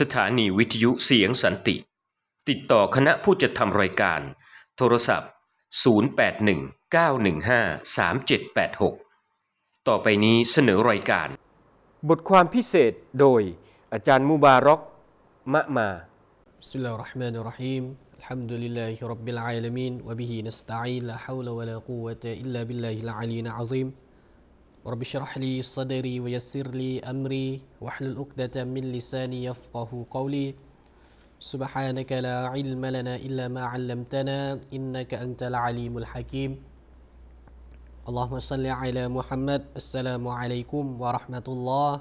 สถานีวิทยุเสียงสันติ ติดต่อคณะผู้จัดทำรายการ โทรศัพท์ 0819153786 ต่อไปนี้เสนอรายการ บทความพิเศษโดยอาจารย์มูบารอกมะมาบิสิลลาฮิรราะห์มานุรเราะฮีมอัลฮัมดุลิลลาฮิรับบิลอาลามีน วะบิฮินัสตะอีนลาฮาวลาวะลากุวะตะอิลลาบิลลาฮิลอาลีนอะซีม رب اشرح لي صدري ويسر لي أمري واحلل عقدة من لساني يفقه قولي سبحانك لا علم لنا إلا ما علمتنا إنك أنت العليم الحكيم اللهم صل على محمد السلام عليكم ورحمة الله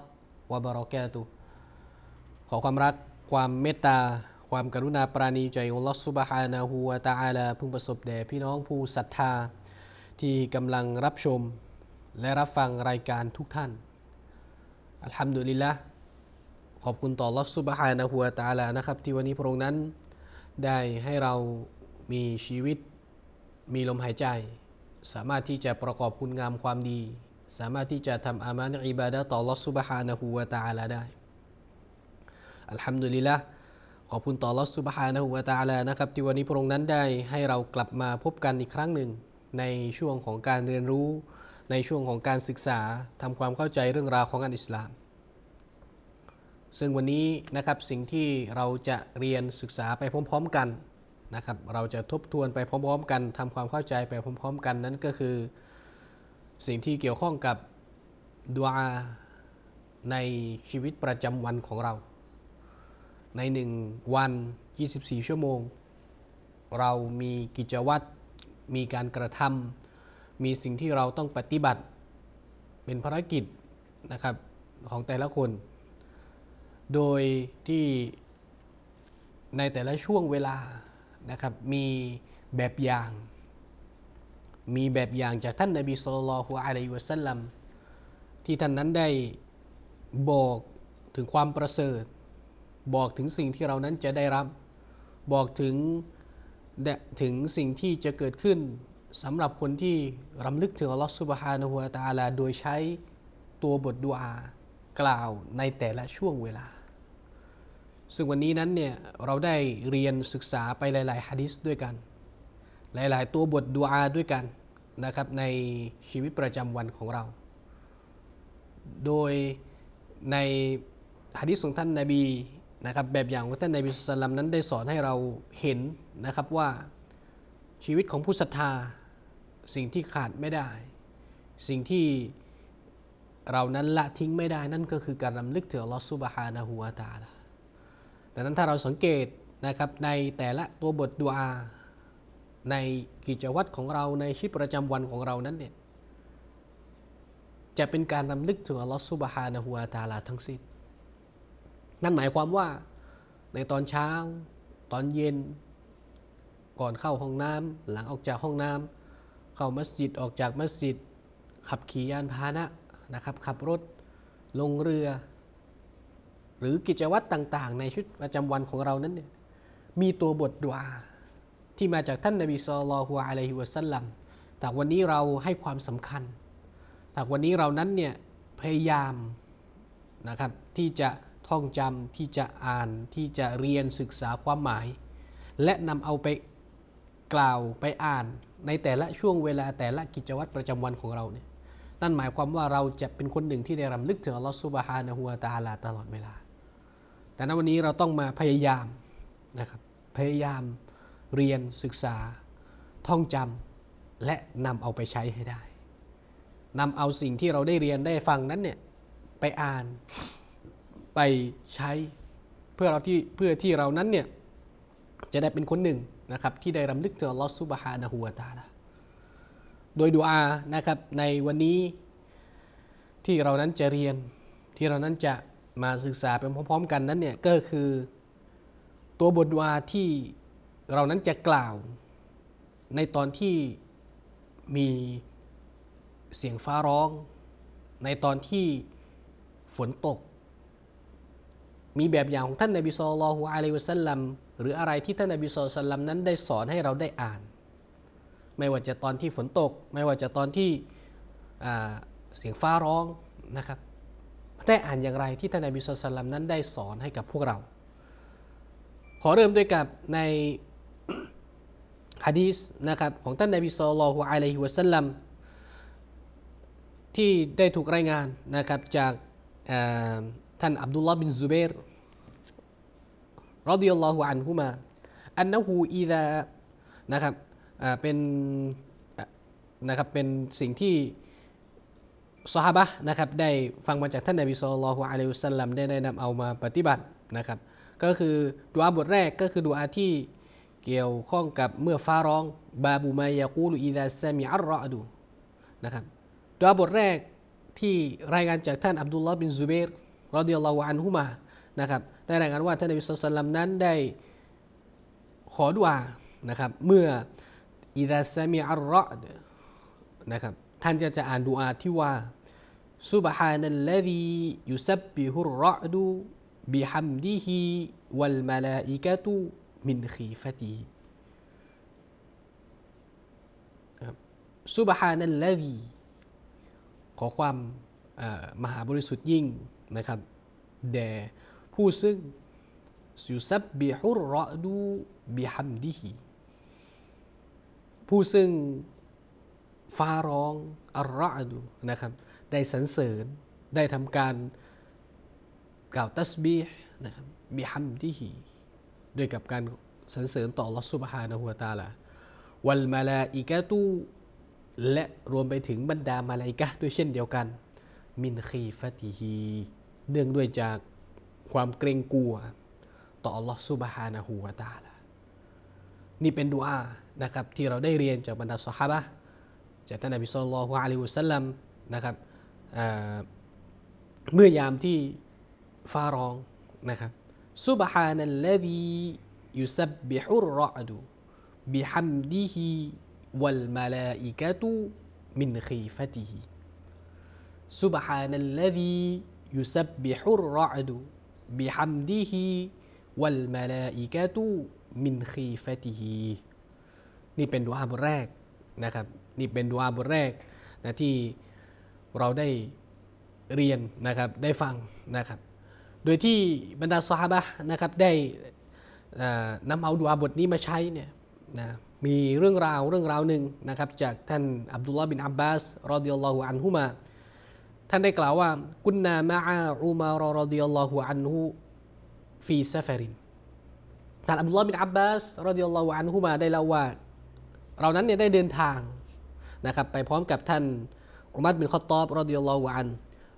وبركاته ขอความรักความเมตตาความกรุณาปราณีใจอัลลอฮฺสุบฮานาหูวะตะอาลาพึงประสบแด่พี่น้องผู้ศรัทธาที่กำลังรับชมและรับฟังรายการทุกท่าน อัลฮัมดุลิลละขอบคุณต่อลอสุบฮานะฮัวตาลานะครับที่วันนี้พระองค์นั้น ได้ให้เรามีชีวิต มีลมหายใจ สามารถที่จะประกอบคุณงามความดี สามารถที่จะทำอามานอิบาดะต่อลอสุบฮานะฮัวตาลาได้ อัลฮัมดุลิลละขอบคุณต่อลอสุบฮานะฮัวตาลานะครับที่วันนี้พระองค์นั้นได้ให้เรากลับมาพบกันอีกครั้งหนึ่ง ในช่วงของการเรียนรู้ในช่วงของการศึกษาทำความเข้าใจเรื่องราวของอันอิสลาม ซึ่งวันนี้นะครับสิ่งที่เราจะเรียนศึกษาไปพร้อมๆกันนะครับเราจะทบทวนไปพร้อมๆ กันทำความเข้าใจไปพร้อมๆกันนั้นก็คือ สิ่งที่เกี่ยวข้องกับดวงในชีวิตประจำวันของเรา ในหนึ่งวัน24 ชั่วโมง เรามีกิจวัตรมีการกระทำมีสิ่งที่เราต้องปฏิบัติเป็นภารกิจนะครับของแต่ละคน โดยที่ในแต่ละช่วงเวลานะครับมีแบบอย่าง มีแบบอย่างจากท่านนบีสุลต่านอะลัยฮิวะสัลลัมที่ท่านนั้นได้บอกถึงความประเสริฐ บอกถึงสิ่งที่เรานั้นจะได้รับ บอกถึงถึงสิ่งที่จะเกิดขึ้นสำหรับคนที่รำลึกถึงอัลลอฮฺสุบฮานะฮูวะตาลาโดยใช้ตัวบทดุอากล่าวในแต่ละช่วงเวลา ซึ่งวันนี้นั้นเนี่ยเราได้เรียนศึกษาไปหลายๆฮะดิษด้วยกัน หลายๆ ตัวบทดุอาด้วยกันนะครับในชีวิตประจำวันของเรา โดยในฮะดิษของท่านนาบีนะครับแบบอย่างของท่านนาบีสุลต่านนั้นได้สอนให้เราเห็นนะครับว่าชีวิตของผู้ศรัทธาสิ่งที่ขาดไม่ได้ สิ่งที่เรานั้นละทิ้งไม่ได้ นั่นก็คือการรำลึกถึงอัลลอฮฺซุบฮานะฮูวาตาลาดังนั้นถ้าเราสังเกตนะครับในแต่ละตัวบทดูอา ในกิจวัตรของเราในชีวิตประจำวันของเรานั้นเนี่ยจะเป็นการรำลึกถึงอัลลอฮฺซุบฮานะฮูวาตาลาทั้งสิ้นนั่นหมายความว่าในตอนเช้าตอนเย็น ก่อนเข้าห้องน้ำหลังออกจากห้องน้ำเข้ามัสยิดออกจากมัสยิดขับขี่ยานพาหนะนะครับ ขับรถ ลงเรือ หรือกิจวัตรต่างๆในชุดประจำวันของเรานั้นเนี่ย มีตัวบทดวาที่มาจากท่านนบีสุลต่านอะลัยฮิวะสัลลัมแต่วันนี้เราให้ความสำคัญ แต่วันนี้เรานั้นเนี่ย พยายามนะครับที่จะท่องจำที่จะอ่านที่จะเรียนศึกษาความหมาย และนำเอาไปกล่าวไปอ่านในแต่ละช่วงเวลาแต่ละกิจวัตรประจำวันของเราเนี่ยนั่นหมายความว่าเราจะเป็นคนหนึ่งที่ได้รำลึกถึงอัลลอฮฺสุบฮานะฮุวาตาลาตลอดเวลา แต่ณวันนี้เราต้องมาพยายามนะครับพยายามเรียนศึกษา ท่องจำ และนำเอาไปใช้ให้ได้ นำเอาสิ่งที่เราได้เรียนได้ฟังนั้นเนี่ยไปอ่านไปใช้เพื่อเราที่เพื่อที่เรานั้นเนี่ยจะได้เป็นคนหนึ่งนะครับที่ได้รำลึกถึงอัลลอฮฺซุบฮานะฮูวาตาลาโดยดูอานะครับในวันนี้ที่เรานั้นจะเรียนที่เรานั้นจะมาศึกษาไปพร้อมๆกันนั้นเนี่ยก็คือตัวบทดวาที่เรานั้นจะกล่าว ในตอนที่มีเสียงฟ้าร้อง ในตอนที่ฝนตก มีแบบอย่างของท่านนบีสุลต่านละฮ์อะลัยวะสัลลัมหรืออะไรที่ท่านนบีสุลตัลลัมนั้นได้สอนให้เราได้อ่าน ไม่ว่าจะตอนที่ฝนตก ไม่ว่าจะตอนที่เสียงฟ้าร้องนะครับได้อ่านอย่างไรที่ท่านนบีสุลตัลลัมนั้นได้สอนให้กับพวกเรา ขอเริ่มด้วยกับในฮะดีสนะครับของท่านนบีสุลต่านลัฮุอะลัยฮวสัลลัมที่ได้ถูกรายงานนะครับจากท่านอับดุลลาบินซูเบร์รอดิยัลลอฮุอันฮุมา อันนะูอีดานะครับ เป็นนะครับ เป็นสิ่งที่สฮาบะนะครับ ได้ฟังมาจากท่านนบีสุลล่านอะลัยฮุสลัมได้ได้นำเอามาปฏิบัตินะครับ ก็คือดูอาบทแรกก็คือดูอาที่เกี่ยวข้องกับเมื่อฟ้าร้อง บาบูมายากูลอีดาซามีอัลรออดูนะครับดูอาบทแรกที่รายงานจากท่านอับดุลลอฮ์บินซูเบร์รอดิยัลลอฮุอันฮุมานะครับได้รายงานว่าท่านนบีสุลต่านนั้นได้ขอดุอานะครับเมื่ออิดะซามีอัลรอดนะครับท่านจะจะอ่านดุอาที่ว่า سبحان ا ل ذ ฮ يسبح الرعد بحمده و ا ل م ل ا ิ ك ة من خيفته سبحان الذي ขอความมหาบริสุทธิ์ยิ่งนะครับแด่ผู้ซึ่งยุซับบิฮุรอดูบิฮัมดิฮีผู้ซึ่งฟาร้องอัลรอดูนะครับ ได้สรรเสริญ ได้ทำการกล่าวตัสบีนะครับ บิฮัมดิฮีด้วยกับการสรรเสริญต่อลอสุบฮานะฮัวตาละวัลมาลาอิกะตูและรวมไปถึงบรรดามาลาอิกะด้วยเช่นเดียวกัน มินคีฟติฮีเนื่องด้วยจากความเกรงกลัวต่ออัลลอฮ์ซุบฮานะฮูวาตาลานี่เป็นดุอานะครับที่เราได้เรียนจากบรรดาสฮาะจากท่านนบีุลล่าลอฮุอะลัยฮุสซลัมนะครับเมื่อยามที่ฟ้าร้องนะครับซุบฮานัลลดียุซับบิฮุรรอดูบิฮัมดีฮิวัลมาลาอิกะตุมินคีฟติฮิซุบฮานัลลดียุซับบิฮุรรอดู بحمده والملائكة من خيفته นี่เป็นดุอาบทแรกนะครับ นี่เป็นดุอาบทแรกนะที่เราได้เรียนนะครับ ได้ฟังนะครับ โดยที่บรรดาสฮาบะนะครับได้นำเอาดุอาบทนี้มาใช้เนี่ยนะ มีเรื่องราวเรื่องราวหนึ่งนะครับจากท่านอับดุลลาห์บินอับบาส รอดิยัลลอฮุอันฮุมาท่านได้กล่าวว่ากุนนามะอาอุมารรดิยัลลอฮุอันฮุฟีซาฟารินท่านอับดุลลอฮ์บินอับบาสรดิยัลลอฮุอันฮุมาได้เล่าว่าเรานั้นเนี่ยได้เดินทางนะครับไปพร้อมกับท่านอุมัดบินขอตอบรดิยัลลอฮุอัน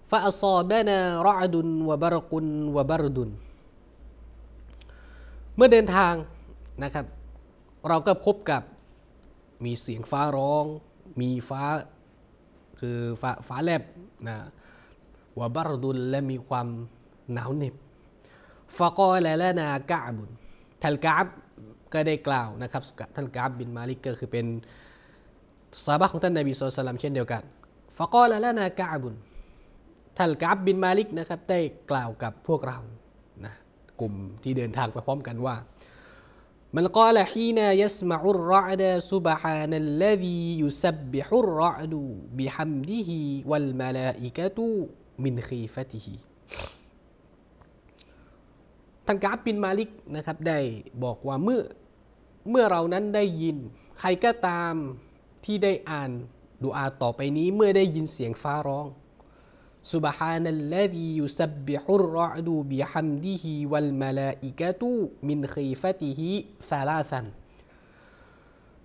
ฟาอัซอบานาราดุนวะบารกุนวะบารดุน เมื่อเดินทางนะครับเราก็พบกับ มีเสียงฟ้าร้อง มีฟ้าคือฟ้าฟ้าแลบนะวาบารดุลและมีความหนาวเหน็บฟะกอลและนากาบุนทัลกาบก็ได้กล่าวนะครับ ท่านกาบบินมาลิกก็คือเป็นสาบะของท่านนบีสุลตลามเช่นเดียวกัน ฟะกอลและนากาบุนท่านกาบบินมาลิกนะครับ ได้กล่าวกับพวกเรานะกลุ่มที่เดินทางไปพร้อมกันว่ามันกล่าวฮีนายัสมาอุรรดาซุบฮานัลลดียุสบบิฮุรรดูบิฮัมดิฮิวัลมาลาอิกะตุมินคีฟติฮีท่านกาบินมาลิกนะครับได้บอกว่าเมื่อ เมื่อเรานั้นได้ยิน ใครก็ตามที่ได้อ่านดูอาต่อไปนี้เมื่อได้ยินเสียงฟ้าร้อง سبحان الذي يسبح الرعد بحمده والملائكة من خ ฮ ف ซ ه ث ل ا ث น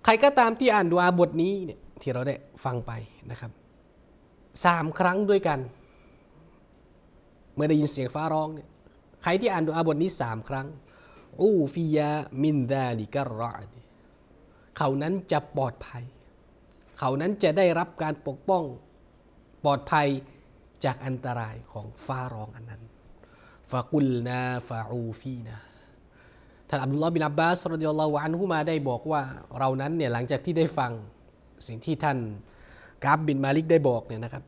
ใครก็ตามที่อ่านดูอาบทนี้เนี่ยที่เราได้ฟังไปนะครับสามครั้งด้วยกัน เมื่อได้ยินเสียงฟ้าร้องเนี่ยใครที่อ่านดูอาบทนี้สามครั้งอูฟิยามินดาลิกะรอดเขานั้นจะปลอดภัย เขานั้นจะได้รับการปกป้อง ปลอดภัยจากอันตรายของฟ้าร้องอันนั้นฟากุลนาฟาอูฟีนาท่านอับดุลลอฮ์บินอับบาสรดิยัลลอฮุอันฮุมาได้บอกว่าเรานั้นเนี่ยหลังจากที่ได้ฟังสิ่งที่ท่านกาบบินมาลิกได้บอกเนี่ยนะครับ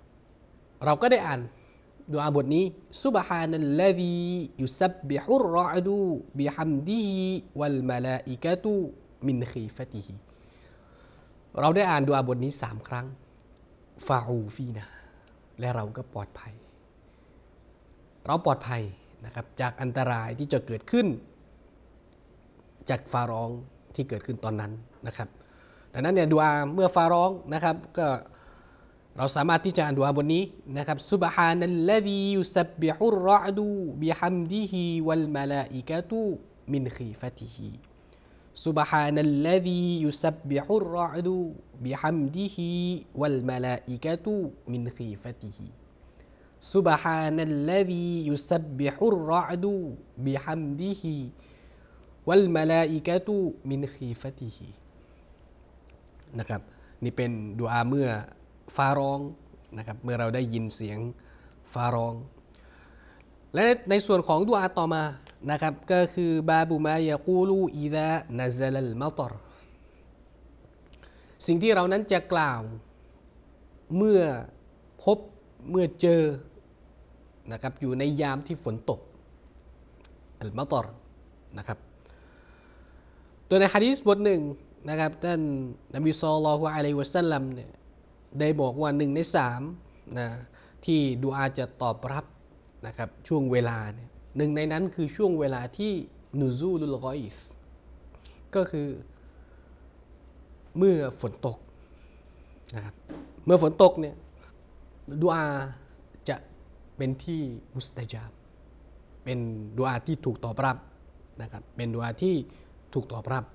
เราก็ได้อ่านดูอาบทนี้ซุบฮานัลลดียุซับบิฮุรรอดูบิฮัมดีฮิวัลมาลาอิกะตุมินคีฟติฮิเราได้อ่านดูอาบทนี้สามครั้งฟาอูฟีนาและเราก็ปลอดภัย เราปลอดภัยนะครับจากอันตรายที่จะเกิดขึ้น จากฟาร้องที่เกิดขึ้นตอนนั้นนะครับ แต่นั้นเนี่ยดูอาเมื่อฟาร้องนะครับก็เราสามารถที่จะอ่านดูอาบนนี้นะครับซุบฮานัลลดียุสบิฮุรรอดูบิฮัมดิฮิวัลมาลาอิกะตุมินคีฟะติฮีสุบฮานัลลซียุสับบิฮุรรอดูบิฮัมดิฮีวัลมาลาอิกะตูมินขีฟติฮีสุบฮานัลลซียุสับบิฮุรรอดูบิฮัมดิฮีวัลมาลาอิกะตูมินขีฟติฮีนะครับนี่เป็นดูอาเมื่อฟาร้องนะครับเมื่อเราได้ยินเสียงฟาร้อง และในส่วนของดูอาต่อมานะครับก็คือ บาบุมายากูลูอีดะนาซาลมาตอรสิ่งที่เรานั้นจะกล่าวเมื่อพบเมื่อเจอนะครับอยู่ในยามที่ฝนตก อัลมาตอรนะครับตัวในฮะดีษบทหนึ่งนะครับท่านนบีซอลลอฮุอะลัยวะสัลลัมเนี่ยได้บอกว่าหนึ่งในสามนะที่ดูอาจะตอบรับนะครับช่วงเวลาเนี่ยหนึ่งในนั้นคือช่วงเวลาที่นูซูลุลกอยสก็คือเมื่อฝนตกนะครับเมื่อฝนตกเนี่ยดูอาจะเป็นที่มุสตาจาบเป็นดูอาที่ถูกตอบรับนะครับ เป็นดูอาที่ถูกตอบรับ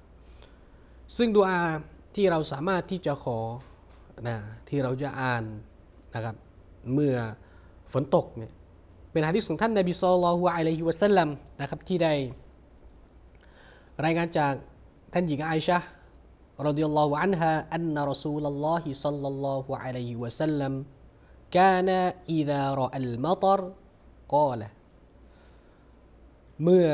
ซึ่งดูอาที่เราสามารถที่จะขอนะที่เราจะอ่านนะครับเมื่อฝนตกเนี่ยเป็นฮะดิษของท่านนบีสุลต่านลฮุอะลัยฮิวะสัลลัมนะครับที่ได้รายงานจากท่านหญิงไอชะรดิยัลลอฮุอันฮะอันนรสูลัลลอฮิสัลลัลลอฮุอะลัยฮิวะสัลลัม كان إ ذ อ رأى ا ل م รกอละเมื่อ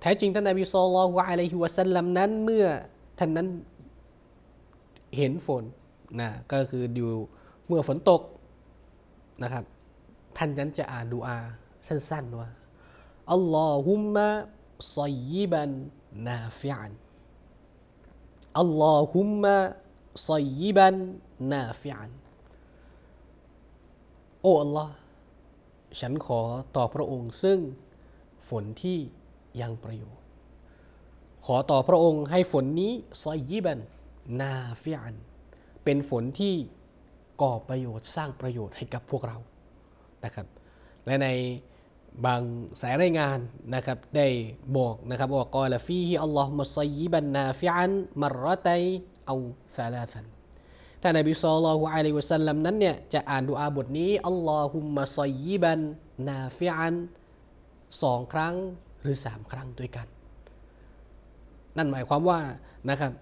แท้จริงท่านนบีสุลต่านอะลัยฮิวะสัลลัมนั้นเมื่อท่านนั้นเห็นฝนนะก็คืออยู่เมื่อฝนตกนะครับท่านนั้นจะอ่านดูอาสั้นๆว่า อัลลอฮุมมะซอยิบันนาฟิอันอัลลอฮุมมะซอยิบันนาฟิอันโอ้อัลลอฮ์ฉันขอต่อพระองค์ซึ่งฝนที่ยังประโยชน์ ขอต่อพระองค์ให้ฝนนี้ซอยยิบันนาฟิอันเป็นฝนที่ก่อประโยชน์สร้างประโยชน์ให้กับพวกเรานะครับและในบางสายรายงานนะครับได้บอกนะครับว่ากอลฟีฮิอัลลอฮ์มัสยิบันนาฟิอันมรตัยเอาซาลาสันท่านอับดุลสลานอัลัยวะสัลลัมนั้นเนี่ยจะอ่านดูอาบทนี้อัลลอฮุมมัสยิบันนาฟิอันสองครั้งหรือสามครั้งด้วยกัน นั่นหมายความว่านะครับ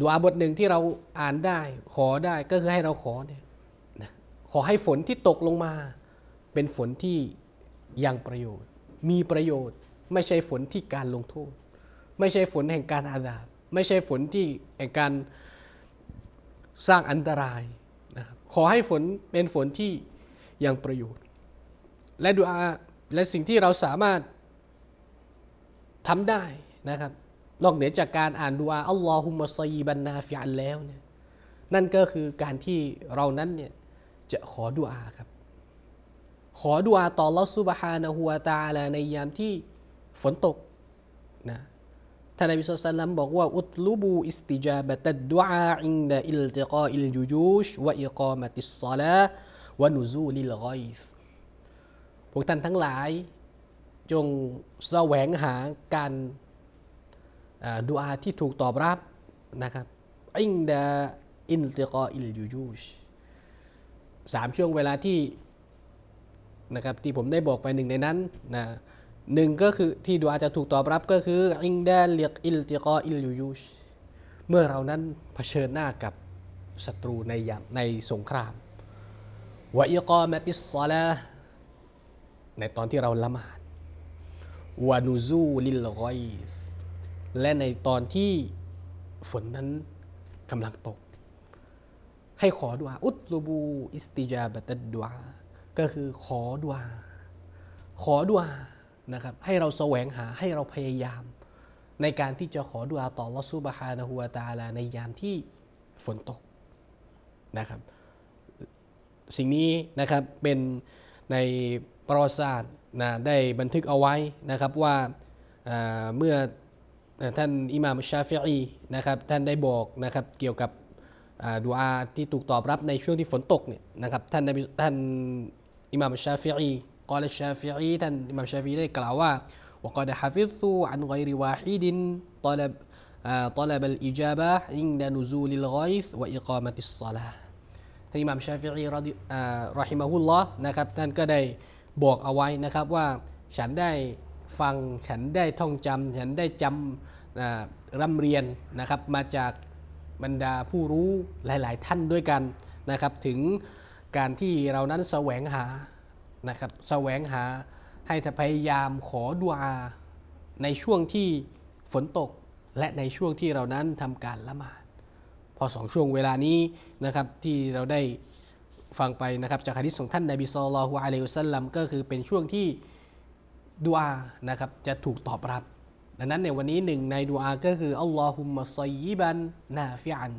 ดูอาบทหนึ่งที่เราอ่านได้ ขอได้ก็คือให้เราขอเนี่ยขอให้ฝนที่ตกลงมาเป็นฝนที่ยังประโยชน์ มีประโยชน์ ไม่ใช่ฝนที่การลงโทษไม่ใช่ฝนแห่งการอาดาบ ไม่ใช่ฝนที่แห่งการสร้างอันตรายนะครับขอให้ฝนเป็นฝนที่ยังประโยชน์ และดูอา และสิ่งที่เราสามารถทำได้นะครับนอกเหนือจากการอ่านดูอาอัลลอฮุมะซีบันนาฟิอันแล้วเนี่ยนั่นก็คือการที่เรานั้นเนี่ยจะขอดูอาครับขอดุอาต่อลอสุบฮานะฮัวตาลาในยามที่ฝนตกนะท่านอับดสุลสลามบอกว่าอุตลุบูอิสติจาบะตัดดุอาอินดาอิลติกาอิลจูจูชวะอิกามะติสซาลาวะนุซูลิลกอยฟพวกท่านทั้งหลายจงแสวงหาการดุอาที่ถูกตอบรับนะครับอินดาอินติกาอิลจูจูชสามช่วงเวลาที่นะครับ ที่ผมได้บอกไปหนึ่งในนั้นนะหนึ่งก็คือที่ดูอาจจะถูกตอบรับก็คืออิงแดนเลียกอิลติกออิลยูยูชเมื่อเรานั้นเผชิญหน้ากับศัตรูในยามในสงครามวะอิกอมติสซาลาในตอนที่เราละหมาดวานูซูลิลรอยและในตอนที่ฝนนั้นกำลังตก ให้ขอดุอาอุตลูบู อิสติจาบตัดดุอาก็คือขอดวาขอดวานะครับให้เราแสวงหาให้เราพยายามในการที่จะขอดวาต่อลอสุบฮานะฮัวตาลา ในยามที่ฝนตกนะครับสิ่งนี้นะครับเป็นในประวัติศาสตร์นะได้บันทึกเอาไว้นะครับว่าเมื่อท่านอิหม่ามชาฟิอีนะครับท่านได้บอกนะครับเกี่ยวกับดูอาที่ถูกตอบรับในช่วงที่ฝนตกเนี่ยนะครับท่านท่านอิหม่ามชาฟิอีกาวชาฟิอีท่านอิหม่ามชาฟิอีได้กล่าวว่า وقد حفظت عن غير واحد طلب طلب الإجابة عند نزول الغيث وإقامة الصلاة ท่านอิหม่ามชาฟิอีรอฮิมะฮุลลอฮ์นะครับท่านก็ได้บอกเอาไว้นะครับว่าฉันได้ฟัง ฉันได้ท่องจำฉันได้จำร่ำเรียนนะครับมาจากบรรดาผู้รู้ หลาย ๆ ท่านด้วยกันนะครับถึงการที่เรานั้นแสวงหา นะครับ แสวงหา ให้พยายามขอดุอา ในช่วงที่ฝนตก และในช่วงที่เรานั้นทำการละหมาด พอสองช่วงเวลานี้นะครับที่เราได้ฟังไปนะครับ จากคดีสของท่านนบีสุลต่านฮุอะลัยฮุสัลลัมก็คือเป็นช่วงที่ ดุอานะครับจะถูกตอบรับ ดังนั้นในวันนี้หนึ่งในดุอา ก็คืออัลลอฮุมมะซอยยิบัน นาฟิอัน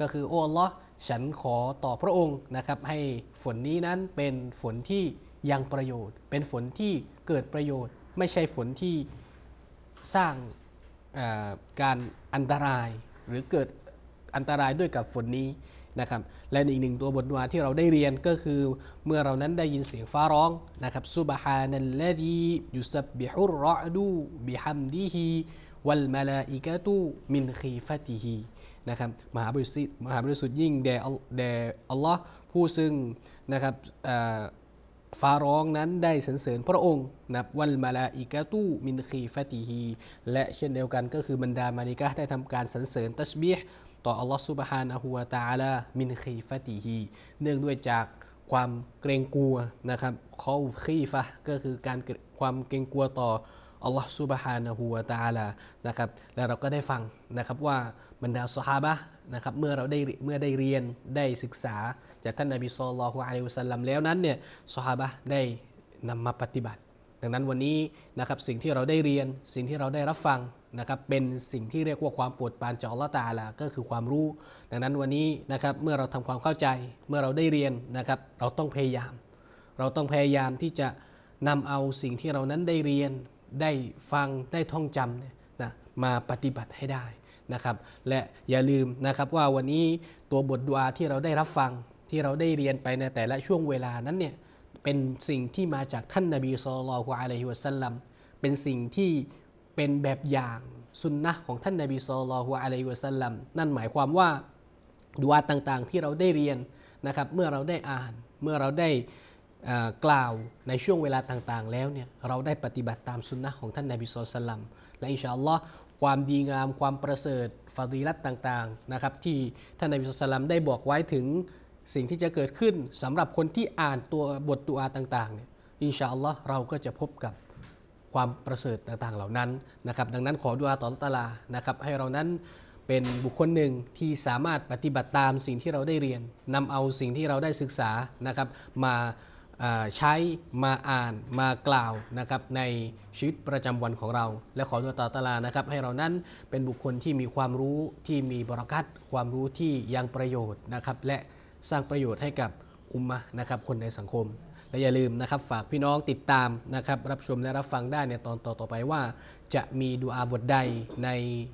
ก็คือ โอ้อัลลอฮ์ฉันขอต่อพระองค์นะครับให้ฝนนี้นั้นเป็นฝนที่ยังประโยชน์ เป็นฝนที่เกิดประโยชน์ ไม่ใช่ฝนที่สร้างการอันตรายหรือเกิดอันตรายด้วยกับฝนนี้นะครับ และอีกหนึ่งตัวบทนวาที่เราได้เรียนก็คือ เมื่อเรานั้นได้ยินเสียงฟ้าร้องนะครับ ซุบฮานัลลดียุสบิฮุรรอดูบิฮัมดีฮีวัลมาลาอิกะตูมินคีฟติฮีนะครับมหาบริสุทธิ์มหาบริสุทธิ์ยิ่ง แด่แด่อัลลอฮ์ผู้ซึ่งนะครับฟาร้องนั้นได้สรรเสริญพระองค์นะวันมาลาอิกาตู มินคีฟาติฮีและเช่นเดียวกันก็คือบรรดามาลิกาได้ทำการสรรเสริญตัชบีห์ต่อ อัลลอฮ์ซุบฮานะฮูวะตาลามินคีฟาติฮีเนื่องด้วยจากความเกรงกลัวนะครับข้อคีฟะก็คือการความเกรงกลัวต่ออัลลอฮ์ซุบฮานะฮูวะตาลานะครับ และเราก็ได้ฟังนะครับว่าบรรดาสฮาบะนะครับเมื่อเราได้เมื่อได้เรียนได้ศึกษา จากท่านนบีสุลลอฮนของอัลลอฮะสัลลัมแล้วนั้นเนี่ยสฮาบะได้นำมาปฏิบัติ ดังนั้นวันนี้นะครับสิ่งที่เราได้เรียน สิ่งที่เราได้รับฟังนะครับเป็นสิ่งที่เรียกว่าความปวดปานจกอละตาละก็คือความรู้ ดังนั้นวันนี้นะครับเมื่อเราทำความเข้าใจ เมื่อเราได้เรียนนะครับเราต้องพยายาม เราต้องพยายามที่จะนำเอาสิ่งที่เรานั้นได้เรียนได้ฟังได้ท่องจำเนี่ยนะมาปฏิบัติให้ได้นะครับและอย่าลืมนะครับว่าวันนี้ตัวบทดุอาที่เราได้รับฟังที่เราได้เรียนไปในแต่ละช่วงเวลานั้นเนี่ยเป็นสิ่งที่มาจากท่านนาบีสุลต่านฮุอะลัยฮิวะสัลลัมเป็นสิ่งที่เป็นแบบอย่างสุนนะของท่านนาบีสุลต่านฮุอะลัยฮิวะสัลลัมนั่นหมายความว่าดุอาต่างๆที่เราได้เรียนนะครับเมื่อเราได้อ่านเมื่อเราได้กล่าวในช่วงเวลาต่างๆ แล้วเนี่ยเราได้ปฏิบัติตามสุนนะของท่านนาบิสซสลัมและอินชาอัลลอฮ์ความดีงามความประเสริฐฟารีลัตต่างๆนะครับที่ท่านนาบิสซสลัมได้บอกไว้ถึงสิ่งที่จะเกิดขึ้นสำหรับคนที่อ่านตัวบทตัวอาต่างๆเนี่ยอินชาอัลลอฮ์เราก็จะพบกับความประเสริฐต่างๆเหล่านั้นนะครับ ดังนั้นขอดุอาต่อตลานะครับให้เรานั้นเป็นบุคคลหนึ่งที่สามารถปฏิบัติตามสิ่งที่เราได้เรียนนำเอาสิ่งที่เราได้ศึกษานะครับมาใช้มาอ่านมากล่าวนะครับ ในชีวิตประจำวันของเรา และขอดัวตาตลานะครับ ให้เรานั้นเป็นบุคคลที่มีความรู้ที่มีบรารักัตความรู้ที่ยังประโยชน์ นะครับ และสร้างประโยชน์ให้กับอุมมะนะครับคนในสังคม และอย่าลืมนะครับ ฝากพี่น้องติดตามนะครับรับชมและรับฟังได้ในตอนต่อๆไปว่า จะมีดูอาบทใดใน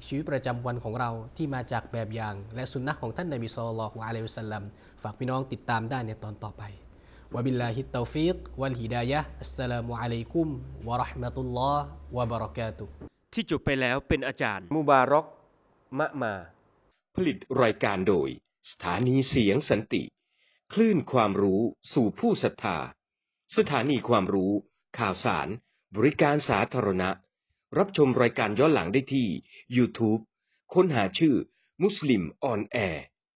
ชีวิตประจำวันของเราที่มาจากแบบอย่าง และสุนนะของท่านนบีซอลลอฮ์อะลัยฮุสลัมฝากพี่น้องติดตามได้ในตอนต่อไป وبالله ส ل ت و ف ي ق والهداية السلام عليكم ورحمة الله وبركاته ที่จบไปแล้วเป็นอาจารย์มูบารอกมะมา ผลิตรายการโดย สถานีเสียงสันติ คลื่นความรู้สู่ผู้ศรัทธา สถานีความรู้ ข่าวสาร บริการสาธารณะ รับชมรายการย้อนหลังได้ที่ YouTube ค้นหาชื่อมุสลิมออนแอร์